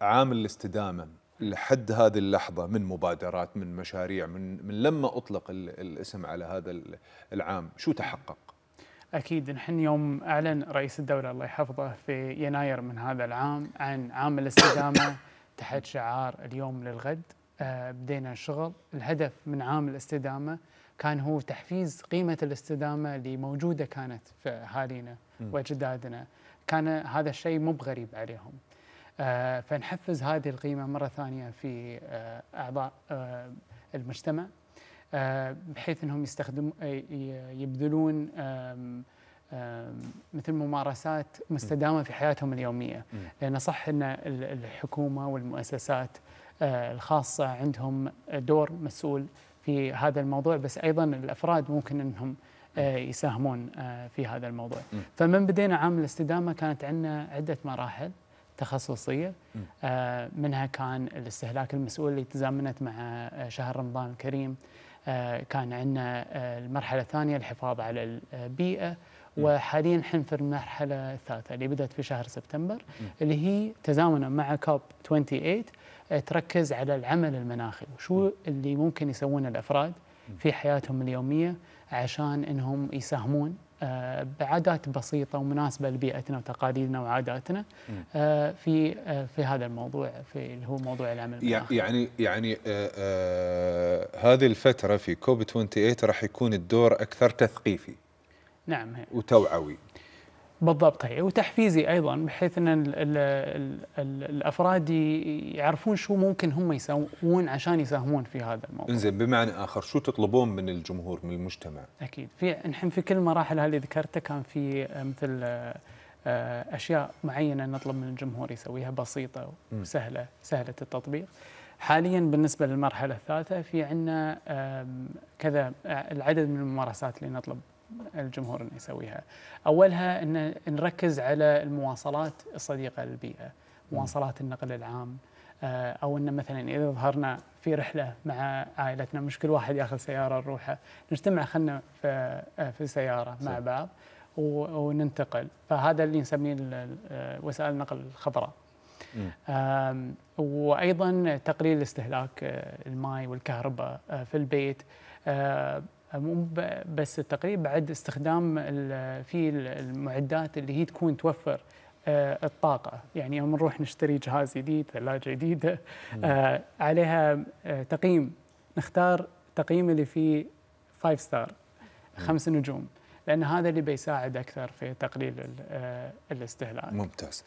عامل الاستدامه لحد هذه اللحظه من مبادرات من مشاريع من من لما اطلق الاسم على هذا العام شو تحقق؟ اكيد نحن يوم اعلن رئيس الدوله الله يحفظه في يناير من هذا العام عن عام الاستدامه تحت شعار اليوم للغد آه، بدينا الشغل الهدف من عام الاستدامه كان هو تحفيز قيمه الاستدامه اللي موجوده كانت في اهالينا واجدادنا كان هذا الشيء مو بغريب عليهم آه، فنحفز هذه القيمة مرة ثانية في آه، أعضاء آه، المجتمع بحيث أنهم يستخدم يبذلون مثل ممارسات مستدامة في حياتهم اليومية لأن صح أن الحكومة والمؤسسات الخاصة عندهم دور مسؤول في هذا الموضوع بس أيضا الأفراد ممكن أنهم يساهمون في هذا الموضوع فمن بدينا عام الاستدامة كانت عندنا عدة مراحل تخصصيه آه، منها كان الاستهلاك المسؤول اللي تزامنت مع آه، شهر رمضان الكريم آه، كان عندنا المرحله الثانيه الحفاظ على البيئه وحاليا احنا في المرحله الثالثه اللي بدات في شهر سبتمبر اللي هي تزامنا مع كوب 28 تركز على العمل المناخي وشو اللي ممكن يسوونه الافراد في حياتهم اليوميه عشان انهم يساهمون آه، بعادات بسيطه ومناسبه لبيئتنا وتقاليدنا وعاداتنا آه، في آه، في هذا الموضوع في اللي هو موضوع العمل يعني يعني آه هذه الفتره في كوب 28 راح يكون الدور اكثر تثقيفي نعم وتوعوي بالضبط هي طيب، وتحفيزي ايضا بحيث ان الـ الـ الـ الافراد يعرفون شو ممكن هم يسوون عشان يساهمون في هذا الموضوع. انزين بمعنى اخر شو تطلبون من الجمهور من المجتمع؟ اكيد في نحن في كل المراحل هذه ذكرتها كان في آه، مثل آه، آه، اشياء معينه نطلب من الجمهور يسويها بسيطه وسهله سهله التطبيق. حاليا بالنسبه للمرحله الثالثه في عندنا كذا العدد من الممارسات اللي نطلب الجمهور أن يسويها أولها أن نركز على المواصلات الصديقة للبيئة مواصلات النقل العام آه، او ان مثلا اذا ظهرنا في رحله مع عائلتنا مش كل واحد ياخذ سياره نروحها نجتمع خلنا في آه، في سياره مع بعض وننتقل فهذا اللي نسميه آه، وسائل النقل الخضراء وايضا تقليل استهلاك الماء والكهرباء في البيت بس التقريب بعد استخدام في المعدات اللي هي تكون توفر آه، الطاقة يعني يوم نروح نشتري جهاز جديد ثلاجة جديدة آه، عليها آه، تقييم نختار تقييم اللي فيه 5 ستار خمس نجوم لأن هذا اللي بيساعد أكثر في تقليل الاستهلاك ممتاز